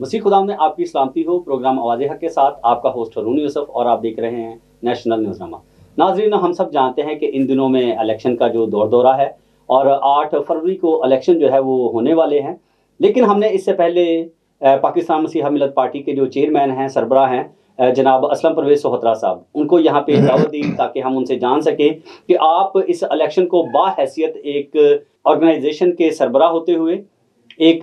वसी खुदा में आपकी सलामती हो प्रोग्राम आवाज हक के साथ आपका होस्ट हरून यूसुफ और आप देख रहे हैं नेशनल न्यूज नामा नाजरीन हम सब जानते हैं कि इन दिनों में इलेक्शन का जो दौर दौरा है और आठ फरवरी को इलेक्शन जो है वो होने वाले हैं लेकिन हमने इससे पहले पाकिस्तान मसीहा मिलत पार्टी के जो चेयरमैन हैं सरबरा हैं जनाब असलम परवेज सोहत्रा साहब उनको यहाँ पे दावत दी ताकि हम उनसे जान सकें कि आप इस इलेक्शन को बाहैसियत एक ऑर्गेनाइजेशन के सरबरा होते हुए एक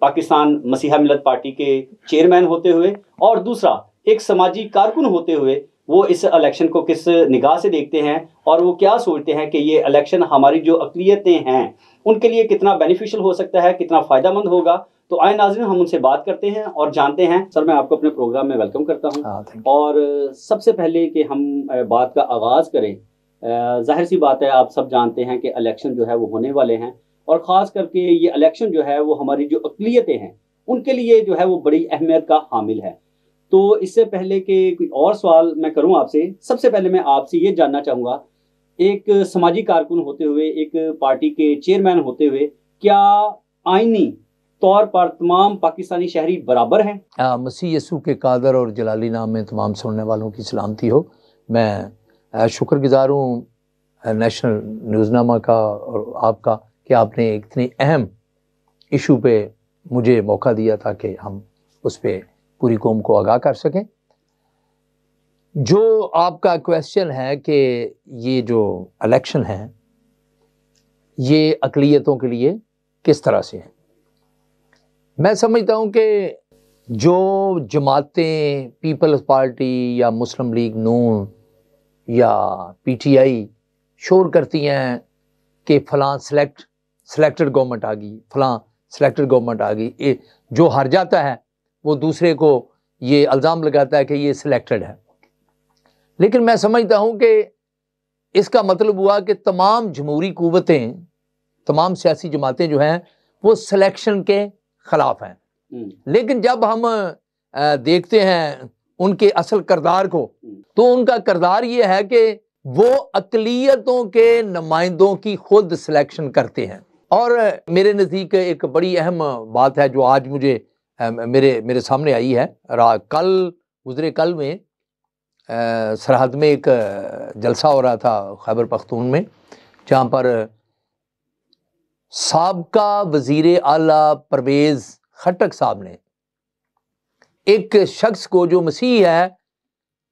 पाकिस्तान मसीहा मिलत पार्टी के चेयरमैन होते हुए और दूसरा एक समाजी कारकुन होते हुए वो इस इलेक्शन को किस निगाह से देखते हैं और वो क्या सोचते हैं कि ये इलेक्शन हमारी जो अकलीतें हैं उनके लिए कितना बेनिफिशियल हो सकता है कितना फ़ायदा होगा तो आए नाजिम हम उनसे बात करते हैं और जानते हैं सर मैं आपको अपने प्रोग्राम में वेलकम करता हूँ हाँ, और सबसे पहले कि हम बात का आगाज़ करें जाहिर सी बात है आप सब जानते हैं कि इलेक्शन जो है वो होने वाले हैं और ख़ास करके ये इलेक्शन जो है वो हमारी जो अकलीतें हैं उनके लिए जो है वो बड़ी अहमियत का हामिल है तो इससे पहले कि कोई और सवाल मैं करूं आपसे सबसे पहले मैं आपसे ये जानना चाहूंगा एक सामाजिक कारकुन होते हुए एक पार्टी के चेयरमैन होते हुए क्या आइनी तौर पर तमाम पाकिस्तानी शहरी बराबर हैं मसीह यसू के कादर और जलाली नाम में तमाम सुनने वालों की सलामती हो मैं शुक्रगुजार हूँ नेशनल न्यूज़नामा का और आपका कि आपने इतनी अहम इशू पे मुझे मौका दिया था कि हम उस पर पूरी कौम को आगाह कर सकें जो आपका क्वेश्चन है कि ये जो इलेक्शन है ये अकलीतों के लिए किस तरह से है मैं समझता हूँ कि जो जमातें पीपल्स पार्टी या मुस्लिम लीग नून या पीटीआई शोर करती हैं कि फ़लां सेलेक्ट सिलेक्टेड गवर्नमेंट आ गई फलां सिलेक्टेड गवर्नमेंट आ गई ये जो हार जाता है वो दूसरे को ये अल्ज़ाम लगाता है कि ये सिलेक्टेड है लेकिन मैं समझता हूँ कि इसका मतलब हुआ कि तमाम जमहूरी कुतें तमाम सियासी जमातें जो हैं वो सिलेक्शन के ख़िलाफ़ हैं हम्म। लेकिन जब हम देखते हैं उनके असल करदार को हम्म। तो उनका करदार ये है कि वो अकलीतों के नुमाइंदों की खुद सिलेक्शन करते हैं और मेरे नज़दीक एक बड़ी अहम बात है जो आज मुझे मेरे मेरे सामने आई है कल गुजरे कल में सरहद में एक जलसा हो रहा था खैबर पख्तून में जहाँ पर सबका वजीर अला परवेज़ खटक साहब ने एक शख्स को जो मसीह है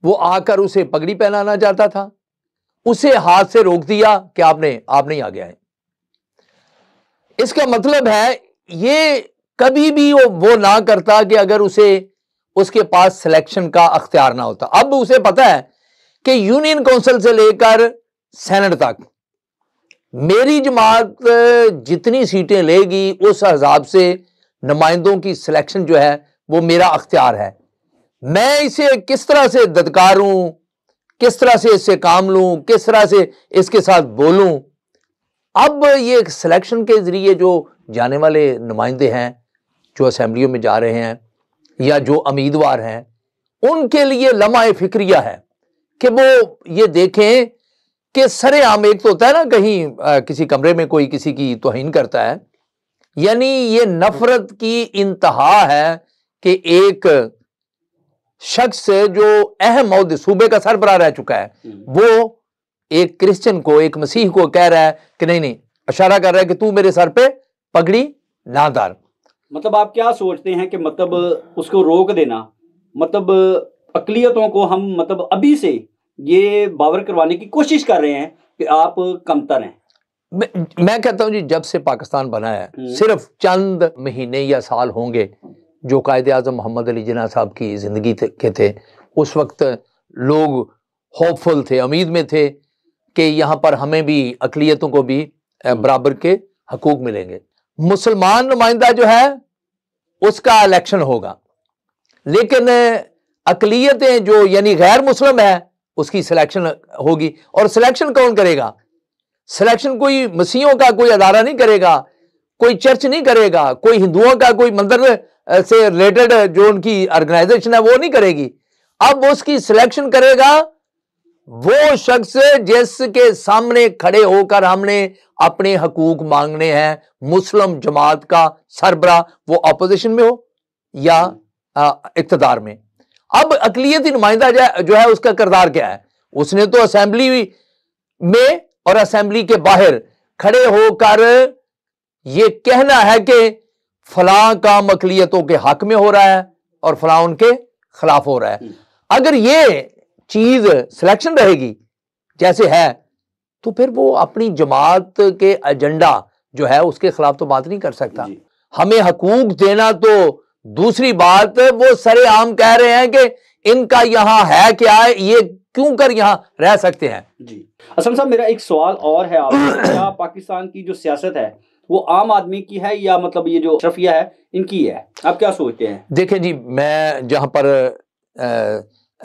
वो आकर उसे पगड़ी पहनाना चाहता था उसे हाथ से रोक दिया कि आपने आप नहीं आ गया है इसका मतलब है ये कभी भी वो वो ना करता कि अगर उसे उसके पास सिलेक्शन का अख्तियार ना होता अब उसे पता है कि यूनियन काउंसिल से लेकर सेनेट तक मेरी जमात जितनी सीटें लेगी उस हिसाब से नुमाइंदों की सिलेक्शन जो है वो मेरा अख्तियार है मैं इसे किस तरह से ददकारूं किस तरह से इससे काम लूं किस तरह से इसके साथ बोलूं अब ये सिलेक्शन के ज़रिए जो जाने वाले नुमाइंदे हैं जो असम्बलियों में जा रहे हैं या जो उम्मीदवार हैं उनके लिए लम्हा फिक्रिया है कि वो ये देखें कि आम एक तो होता है ना कहीं आ, किसी कमरे में कोई किसी की तोहन करता है यानी ये नफरत की इंतहा है कि एक शख्स जो अहम सूबे का सरबरा रह चुका है हम्म। वो एक क्रिश्चियन को एक मसीह को कह रहा है कि नहीं नहीं इशारा कर रहा है कि तू मेरे सर पे पगड़ी ना डाल मतलब आप क्या सोचते हैं कि मतलब उसको रोक देना मतलब अकलियतों को हम मतलब अभी से ये बावर करवाने की कोशिश कर रहे हैं कि आप कमतर हैं मैं, कहता हूं जी जब से पाकिस्तान बना है हम्म। सिर्फ चंद महीने या साल होंगे जो कायदे आजम मोहम्मद अली जना साहब की ज़िंदगी के थे उस वक्त लोग होपफुल थे उम्मीद में थे कि यहां पर हमें भी अकलीतों को भी हम्म। बराबर के हकूक मिलेंगे मुसलमान नुमाइंदा जो है उसका इलेक्शन होगा लेकिन अकलीतें जो यानी गैर मुस्लिम है उसकी सिलेक्शन होगी और सिलेक्शन कौन करेगा सिलेक्शन कोई मसीहों का कोई अदारा नहीं करेगा कोई चर्च नहीं करेगा कोई हिंदुओं का कोई मंदिर से रिलेटेड जो उनकी ऑर्गेनाइजेशन है वो नहीं करेगी अब उसकी सिलेक्शन करेगा वो शख्स जिसके सामने खड़े होकर हमने अपने हकूक मांगने हैं मुस्लिम जमात का सरबरा वो अपोजिशन में हो या हम्म। इकतदार में अब अकलीती नुमाइंदा जो है उसका किरदार क्या है उसने तो असेंबली में और असेंबली के बाहर खड़े होकर यह कहना है कि फला काम अकलीतों के हक में हो रहा है और फला उनके खिलाफ हो रहा है हम्म। अगर ये चीज सिलेक्शन रहेगी जैसे है तो फिर वो अपनी जमात के एजेंडा जो है उसके खिलाफ तो बात नहीं कर सकता हमें हकूक देना तो दूसरी बात वो आम कह रहे हैं कि इनका यहाँ है क्या है ये क्यों कर यहाँ रह सकते हैं जी असम साहब मेरा एक सवाल और है क्या पाकिस्तान की जो सियासत है वो आम आदमी की है या मतलब ये जो शफिया है इनकी है आप क्या सोचते हैं देखें जी मैं जहाँ पर आ,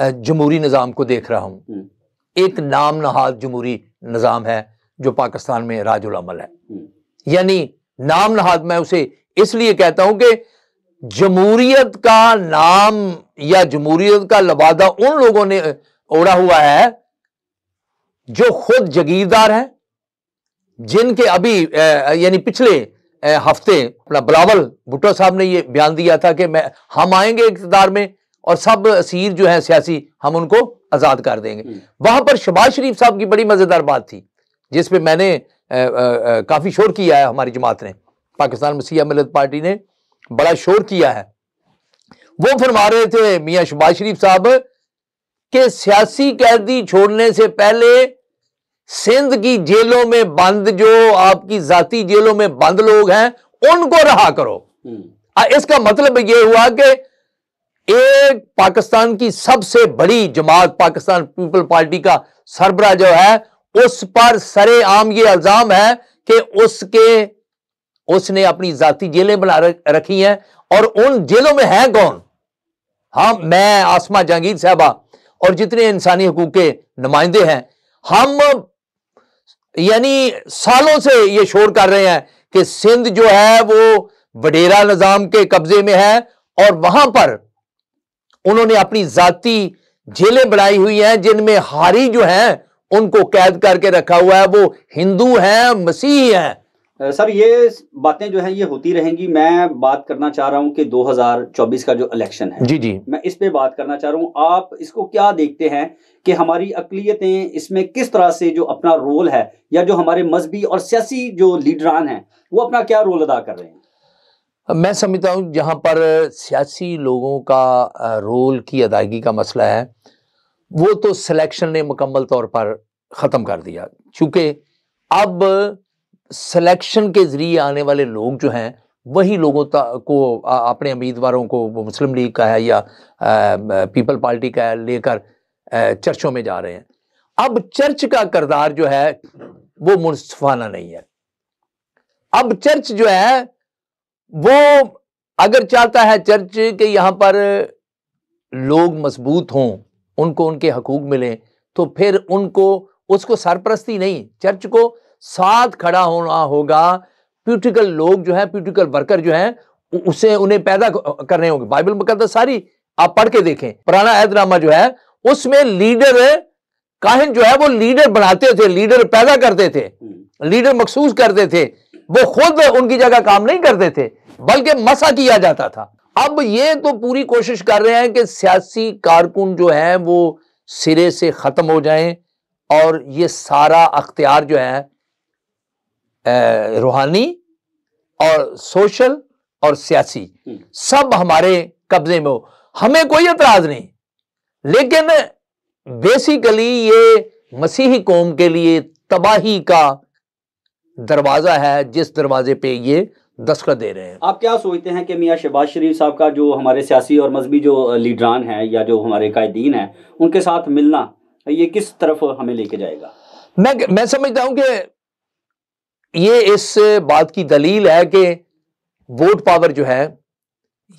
जमहूरी निज़ाम को देख रहा हूँ हम्म। एक नाम नहाद जमहूरी निज़ाम है जो पाकिस्तान में राजमल है हम्म। यानी नाम नहाद मैं उसे इसलिए कहता हूं कि जमूरीत का नाम या जमूरीत का लबादा उन लोगों ने ओढ़ा हुआ है जो खुद जगीरदार हैं जिनके अभी यानी पिछले हफ्ते अपना बलावल भुट्टो साहब ने ये बयान दिया था कि मैं हम आएंगे इकतदार में और सब असीर जो है सियासी हम उनको आज़ाद कर देंगे हम्म। वहां पर शबाज शरीफ साहब की बड़ी मज़ेदार बात थी जिसपे मैंने काफ़ी शोर किया है हमारी जमात ने पाकिस्तान सिया मिलत पार्टी ने बड़ा शोर किया है वो फरमा रहे थे मियाँ शबाज शरीफ साहब के सियासी कैदी छोड़ने से पहले सिंध की जेलों में बंद जो आपकी जाती जेलों में बंद लोग हैं उनको रहा करो हम्म। इसका मतलब यह हुआ कि एक पाकिस्तान की सबसे बड़ी जमात पाकिस्तान पीपल पार्टी का सरबरा जो है उस पर सरेआम ये इल्जाम है कि उसके उसने अपनी जाति जेलें बना रखी हैं और उन जेलों में है कौन हम हाँ, मैं आसमा जहांगीर साहबा और जितने इंसानी हकूक के नुमाइंदे हैं हम यानी सालों से ये शोर कर रहे हैं कि सिंध जो है वो वडेरा निज़ाम के कब्जे में है और वहां पर उन्होंने अपनी जाति जेलें बनाई हुई हैं जिनमें हारी जो हैं उनको कैद करके रखा हुआ है वो हिंदू हैं मसीह हैं सर ये बातें जो है ये होती रहेंगी मैं बात करना चाह रहा हूँ कि 2024 का जो इलेक्शन है जी जी मैं इस पे बात करना चाह रहा हूँ आप इसको क्या देखते हैं कि हमारी अकलीतें इसमें किस तरह से जो अपना रोल है या जो हमारे मजहबी और सियासी जो लीडरान हैं वो अपना क्या रोल अदा कर रहे हैं मैं समझता हूँ जहाँ पर सियासी लोगों का रोल की अदायगी का मसला है वो तो सिलेक्शन ने मुकम्मल तौर पर ख़त्म कर दिया चूँकि अब सिलेक्शन के ज़रिए आने वाले लोग जो हैं वही लोगों को अपने उम्मीदवारों को वो मुस्लिम लीग का है या पीपल पार्टी का है लेकर चर्चों में जा रहे हैं अब चर्च का करदार जो है वो मुनफाना नहीं है अब चर्च जो है वो अगर चाहता है चर्च के यहां पर लोग मजबूत हों उनको उनके हकूक मिलें तो फिर उनको उसको सरपरस्ती नहीं चर्च को साथ खड़ा होना होगा प्यूटिकल लोग जो है प्यूटिकल वर्कर जो है उसे उन्हें पैदा करने होंगे बाइबल मुकदस सारी आप पढ़ के देखें पुराना ऐतनामा जो है उसमें लीडर काहिन जो है वो लीडर बनाते थे लीडर पैदा करते थे हम्म। लीडर मखसूस करते थे वो खुद उनकी जगह काम नहीं करते थे बल्कि मसा किया जाता था अब ये तो पूरी कोशिश कर रहे हैं कि सियासी कारकुन जो है वो सिरे से ख़त्म हो जाएं और ये सारा अख्तियार जो है रूहानी और सोशल और सियासी हम्म। सब हमारे कब्जे में हो हमें कोई एतराज नहीं लेकिन बेसिकली ये मसीही कौम के लिए तबाही का दरवाज़ा है जिस दरवाजे पे ये दस्तखत दे रहे हैं आप क्या सोचते हैं कि मियाँ शहबाज शरीफ साहब का जो हमारे सियासी और मजहबी जो लीडरान हैं या जो हमारे कायदीन हैं उनके साथ मिलना ये किस तरफ हमें लेके जाएगा मैं मैं समझता हूँ कि ये इस बात की दलील है कि वोट पावर जो है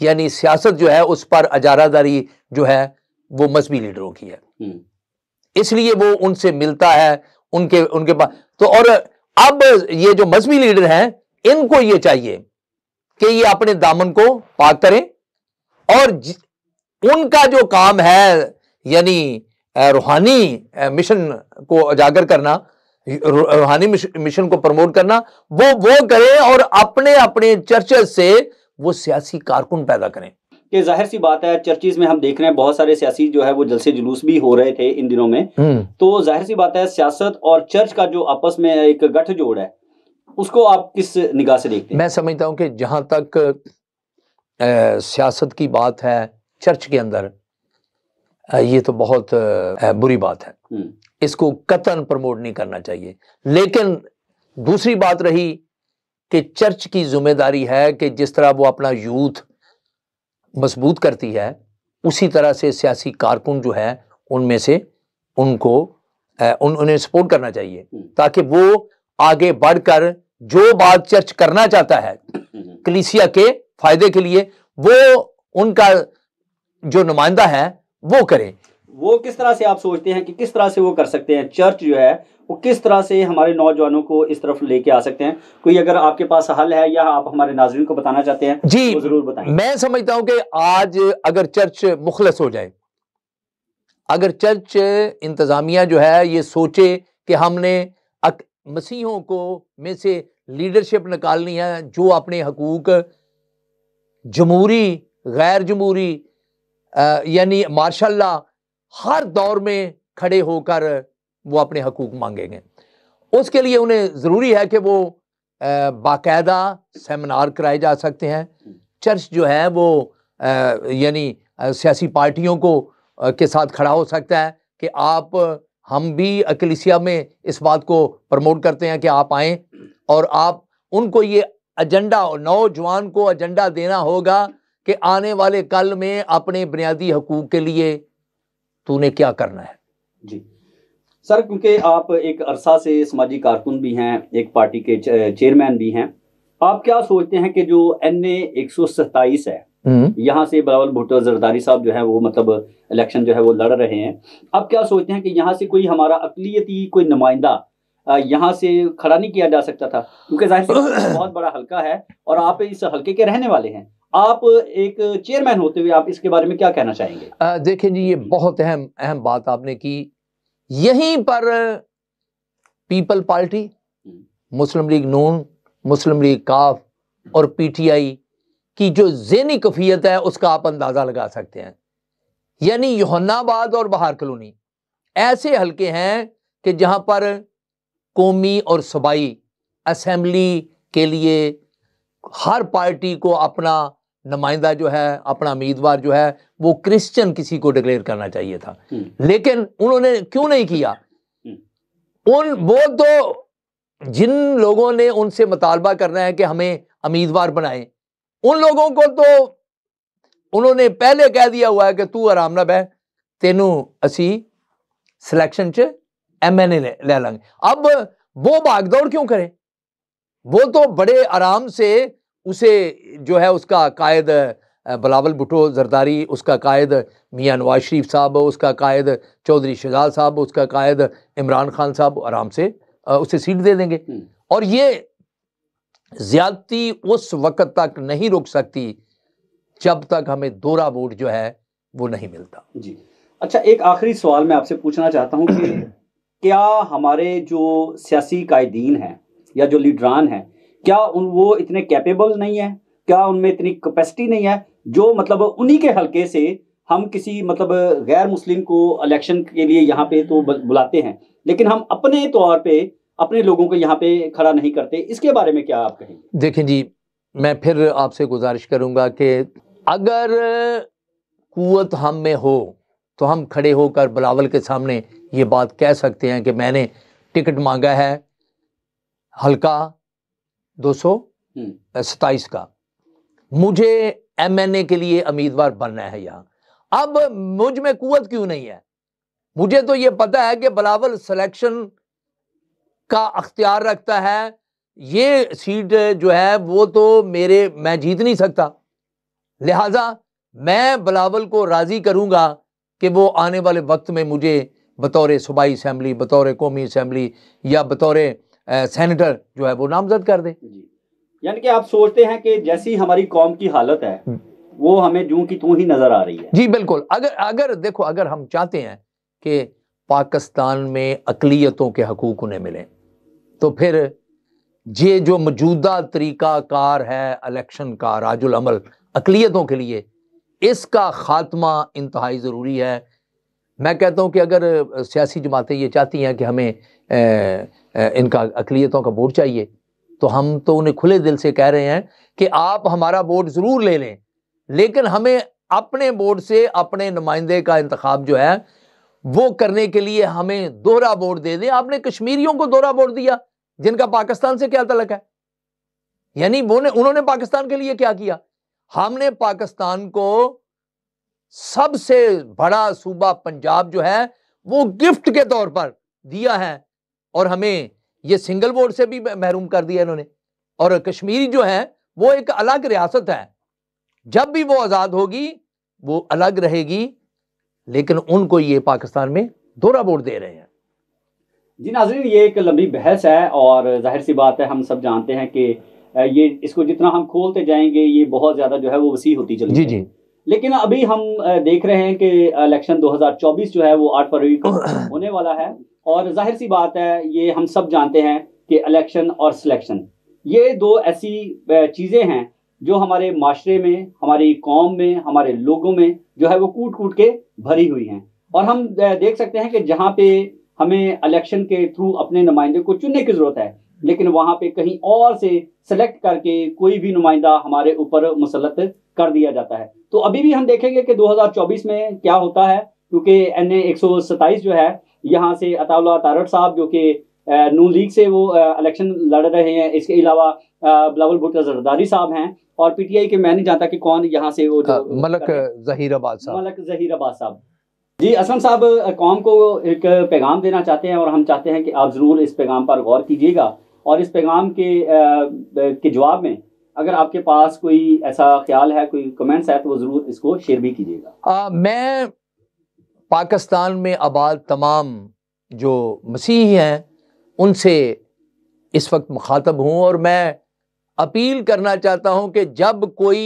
यानी सियासत जो है उस पर अजारादारी जो है वो मजहबी लीडरों की है हम्म। इसलिए वो उनसे मिलता है उनके उनके पास तो और अब ये जो मजहबी लीडर हैं इनको ये चाहिए कि ये अपने दामन को पाक करें और उनका जो काम है यानी रूहानी मिशन को उजागर करना रूहानी मिशन को प्रमोट करना वो वो करें और अपने अपने चर्चे से वो सियासी कारकुन पैदा करें कि जाहिर सी बात है चर्चिस में हम देख रहे हैं बहुत सारे सियासी जो है वो जलसे जुलूस भी हो रहे थे इन दिनों में हम्म। तो जाहिर सी बात है सियासत और चर्च का जो आपस में एक गठजोड़ है उसको आप किस निगाह से देखते हैं मैं समझता हूँ कि जहाँ तक सियासत की बात है चर्च के अंदर ये तो बहुत बुरी बात है हम्म। इसको कतन प्रमोट नहीं करना चाहिए लेकिन दूसरी बात रही कि चर्च की जिम्मेदारी है कि जिस तरह वो अपना यूथ मजबूत करती है उसी तरह से सियासी कारकुन जो है उनमें से उनको उन उन्हें सपोर्ट करना चाहिए हम्म। ताकि वो आगे बढ़कर जो बात चर्च करना चाहता है हम्म। कलिसिया के फायदे के लिए वो उनका जो नुमाइंदा है वो करें वो किस तरह से आप सोचते हैं कि किस तरह से वो कर सकते हैं चर्च जो है वो किस तरह से हमारे नौजवानों को इस तरफ लेके आ सकते हैं कोई अगर आपके पास हल है या आप हमारे नाजरन को बताना चाहते हैं जी तो जरूर बताएं मैं समझता हूं कि आज अगर चर्च मुखलस हो जाए अगर चर्च इंतज़ामिया जो है ये सोचे कि हमने मसीहों को में से लीडरशिप निकालनी है जो अपने हकूक जमूरी गैर जमूरी यानी मार्शाला हर दौर में खड़े होकर वो अपने हकूक मांगेंगे उसके लिए उन्हें ज़रूरी है कि वो बाकायदा सेमिनार कराए जा सकते हैं चर्च जो है वो यानी सियासी पार्टियों को के साथ खड़ा हो सकता है कि आप हम भी अकलिसिया में इस बात को प्रमोट करते हैं कि आप आएँ और आप उनको ये एजेंडा नौजवान को एजेंडा देना होगा कि आने वाले कल में अपने बुनियादी हकूक़ के लिए तूने क्या करना है जी सर क्योंकि आप एक अरसा से समाजी कारकुन भी हैं एक पार्टी के चेयरमैन भी हैं आप क्या सोचते हैं कि जो एन ए एक सौ सत्ताईस है हम्म। यहाँ से बलावल भुट्टो जरदारी साहब जो है वो मतलब इलेक्शन जो है वो लड़ रहे हैं आप क्या सोचते हैं कि यहाँ से कोई हमारा अकलीती कोई नुमाइंदा यहाँ से खड़ा नहीं किया जा सकता था क्योंकि जाहिर बहुत बड़ा हल्का है और आप इस हल्के के रहने वाले हैं आप एक चेयरमैन होते हुए आप इसके बारे में क्या कहना चाहेंगे देखें जी ये बहुत अहम अहम बात आपने की यहीं पर पीपल पार्टी मुस्लिम लीग नून मुस्लिम लीग काफ और पीटीआई की जो जेनी कफियत है उसका आप अंदाज़ा लगा सकते हैं यानी योहनाबाद और बहार कलोनी ऐसे हलके हैं कि जहां पर कौमी और सूबाई असम्बली के लिए हर पार्टी को अपना नुमाइंदा जो है अपना उम्मीदवार जो है वो क्रिश्चियन किसी को डिक्लेयर करना चाहिए था हम्म। लेकिन उन्होंने क्यों नहीं किया हम्म। उन वो तो जिन लोगों ने उनसे मुतालबा करना है कि हमें उम्मीदवार बनाए उन लोगों को तो उन्होंने पहले कह दिया हुआ है कि तू आराम ना बह तेन असी सिलेक्शन च एम एन ए ले, लेंगे अब वो भागदौड़ क्यों करें वो तो बड़े आराम से उसे जो है उसका कायद बलावल भुटो जरदारी उसका कायद मियाँ नवाज शरीफ साहब उसका कायद चौधरी शजाल साहब उसका कायद इमरान खान साहब आराम से उसे सीट दे देंगे हम्म। और ये ज्यादती उस वक़्त तक नहीं रुक सकती जब तक हमें दोहरा वोट जो है वो नहीं मिलता जी अच्छा एक आखिरी सवाल मैं आपसे पूछना चाहता हूँ कि क्या हमारे जो सियासी कायदीन हैं या जो लीडरान हैं क्या उन वो इतने कैपेबल नहीं है क्या उनमें इतनी कैपेसिटी नहीं है जो मतलब उन्हीं के हलके से हम किसी मतलब गैर मुस्लिम को इलेक्शन के लिए यहाँ पे तो बुलाते हैं लेकिन हम अपने तौर पे अपने लोगों को यहाँ पे खड़ा नहीं करते इसके बारे में क्या आप कहेंगे देखें जी मैं फिर आपसे गुजारिश करूँगा कि अगर कुत हम में हो तो हम खड़े होकर बलावल के सामने ये बात कह सकते हैं कि मैंने टिकट मांगा है हल्का दो सौ हम्म। सताइस का मुझे एमएनए के लिए उम्मीदवार बनना है यहां अब मुझ में कुत क्यों नहीं है मुझे तो यह पता है कि बलावल सिलेक्शन का अख्तियार रखता है ये सीट जो है वो तो मेरे मैं जीत नहीं सकता लिहाजा मैं बलावल को राज़ी करूंगा कि वो आने वाले वक्त में मुझे बतौर सूबाई असम्बली बतौर कौमी असम्बली या बतौर सेनेटर जो है वो नामजद कर दे यानी कि आप सोचते हैं कि जैसी हमारी कौम की हालत है हम्म। वो हमें जू की तू ही नजर आ रही है जी बिल्कुल अगर अगर देखो अगर हम चाहते हैं कि पाकिस्तान में अकलीतों के हकूक उन्हें मिले तो फिर ये जो मौजूदा तरीका कार है इलेक्शन का राजुल अमल अकलीतों के लिए इसका खात्मा इंतहाई ज़रूरी है मैं कहता हूँ कि अगर सियासी जमातें ये चाहती हैं कि हमें ए, ए, इनका अकलीतों का वोट चाहिए तो हम तो उन्हें खुले दिल से कह रहे हैं कि आप हमारा वोट ज़रूर ले लें लेकिन हमें अपने वोट से अपने नुमाइंदे का इंतखब जो है वो करने के लिए हमें दोहरा वोट दे दें आपने कश्मीरियों को दोहरा वोट दिया जिनका पाकिस्तान से क्या तलक है यानी वो ने उन्होंने पाकिस्तान के लिए क्या किया हमने पाकिस्तान को सबसे बड़ा सूबा पंजाब जो है वो गिफ्ट के तौर पर दिया है और हमें ये सिंगल वोट से भी महरूम कर दिया इन्होंने और कश्मीरी जो है वो एक अलग रियासत है जब भी वो आज़ाद होगी वो अलग रहेगी लेकिन उनको ये पाकिस्तान में दोहरा वोट दे रहे हैं जी नाजरीन ये एक लंबी बहस है और जाहिर सी बात है हम सब जानते हैं कि ये इसको जितना हम खोलते जाएंगे ये बहुत ज़्यादा जो है वो वसी होती चलती जी जी लेकिन अभी हम देख रहे हैं कि इलेक्शन 2024 जो है वो 8 फरवरी को होने वाला है और जाहिर सी बात है ये हम सब जानते हैं कि इलेक्शन और सिलेक्शन ये दो ऐसी चीज़ें हैं जो हमारे माशरे में हमारी कौम में हमारे लोगों में जो है वो कूट कूट के भरी हुई हैं और हम देख सकते हैं कि जहाँ पे हमें इलेक्शन के थ्रू अपने नुमाइंदे को चुनने की ज़रूरत है लेकिन वहाँ पे कहीं और से सेलेक्ट करके कोई भी नुमाइंदा हमारे ऊपर मुसलत कर दिया जाता है तो अभी भी हम देखेंगे कि 2024 में क्या होता है क्योंकि एन ए जो है यहाँ से अताउल्ला तारट साहब जो कि नू लीग से वो इलेक्शन लड़ रहे हैं इसके अलावा बिलावल भुट्टा जरदारी साहब हैं और पीटीआई के मैं नहीं जानता कि कौन यहाँ से वो आ, हाँ, मलक जहीराबाद साहब मलक जहीराबाद साहब जी असम साहब कौम को एक पैगाम देना चाहते हैं और हम चाहते हैं कि आप ज़रूर इस पैगाम पर गौर कीजिएगा और इस पैगाम के, के जवाब में अगर आपके पास कोई ऐसा ख्याल है कोई कमेंट्स है तो वो ज़रूर इसको शेयर भी कीजिएगा मैं पाकिस्तान में आबाद तमाम जो मसीह हैं उनसे इस वक्त मुखातब हूँ और मैं अपील करना चाहता हूँ कि जब कोई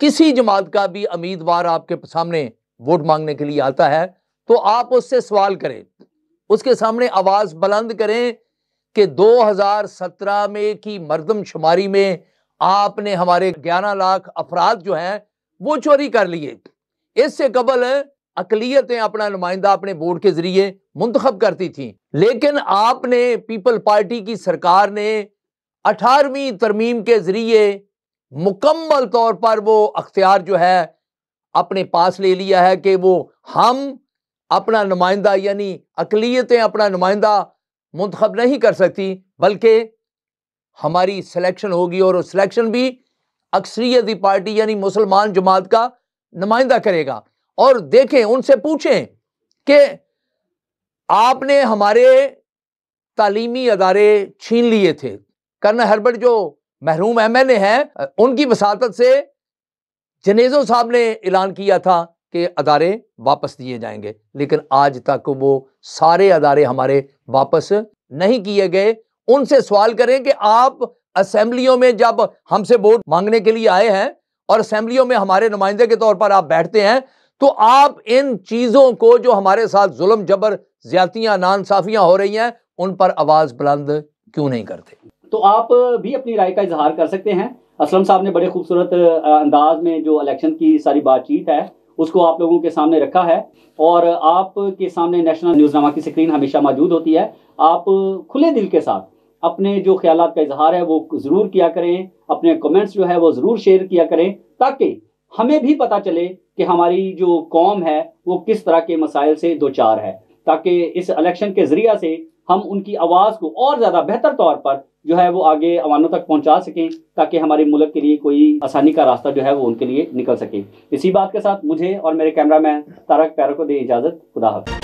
किसी जमात का भी उम्मीदवार आपके सामने वोट मांगने के लिए आता है तो आप उससे सवाल करें उसके सामने आवाज़ बुलंद करें कि 2017 में की मरदम शुमारी में आपने हमारे ग्यारह लाख अफराद जो हैं वो चोरी कर लिए इससे कबल अकलीतें अपना नुमाइंदा अपने बोर्ड के जरिए मुंतखब करती थी लेकिन आपने पीपल पार्टी की सरकार ने अठारहवीं तरमीम के जरिए मुकम्मल तौर पर वो अख्तियार जो है अपने पास ले लिया है कि वो हम अपना नुमाइंदा यानी अकलीतें अपना नुमाइंदा मुंतखब नहीं कर सकती बल्कि हमारी सिलेक्शन होगी और सिलेक्शन भी अक्सरियती पार्टी यानी मुसलमान जमात का नुमाइंदा करेगा और देखें उनसे पूछें कि आपने हमारे तालीमी अदारे छीन लिए थे कर्नल हर्बर्ट जो महरूम एम एल ए हैं उनकी वसात से जनेजो साहब ने ऐलान किया था कि अदारे वापस दिए जाएंगे लेकिन आज तक वो सारे अदारे हमारे वापस नहीं किए गए उनसे सवाल करें कि आप असेंबलियों में जब हमसे वोट मांगने के लिए आए हैं और असेंबलियों में हमारे नुमाइंदे के तौर पर आप बैठते हैं तो आप इन चीज़ों को जो हमारे साथ जुल्म जबर ज्यादतियां नानसाफियां हो रही हैं उन पर आवाज़ बुलंद क्यों नहीं करते तो आप भी अपनी राय का इजहार कर सकते हैं असलम साहब ने बड़े खूबसूरत अंदाज में जो इलेक्शन की सारी बातचीत है उसको आप लोगों के सामने रखा है और आपके सामने नेशनल न्यूजनामा की स्क्रीन हमेशा मौजूद होती है आप खुले दिल के साथ अपने जो ख्याल का इजहार है वो ज़रूर किया करें अपने कमेंट्स जो है वो ज़रूर शेयर किया करें ताकि हमें भी पता चले कि हमारी जो कौम है वो किस तरह के मसाइल से दो चार है ताकि इस इलेक्शन के ज़रिया से हम उनकी आवाज़ को और ज़्यादा बेहतर तौर पर जो है वो आगे अवानों तक पहुंचा सकें ताकि हमारे मुल्क के लिए कोई आसानी का रास्ता जो है वो उनके लिए निकल सके इसी बात के साथ मुझे और मेरे कैमरामैन तारक पैरों को दे इजाज़त खुदा हाफिज़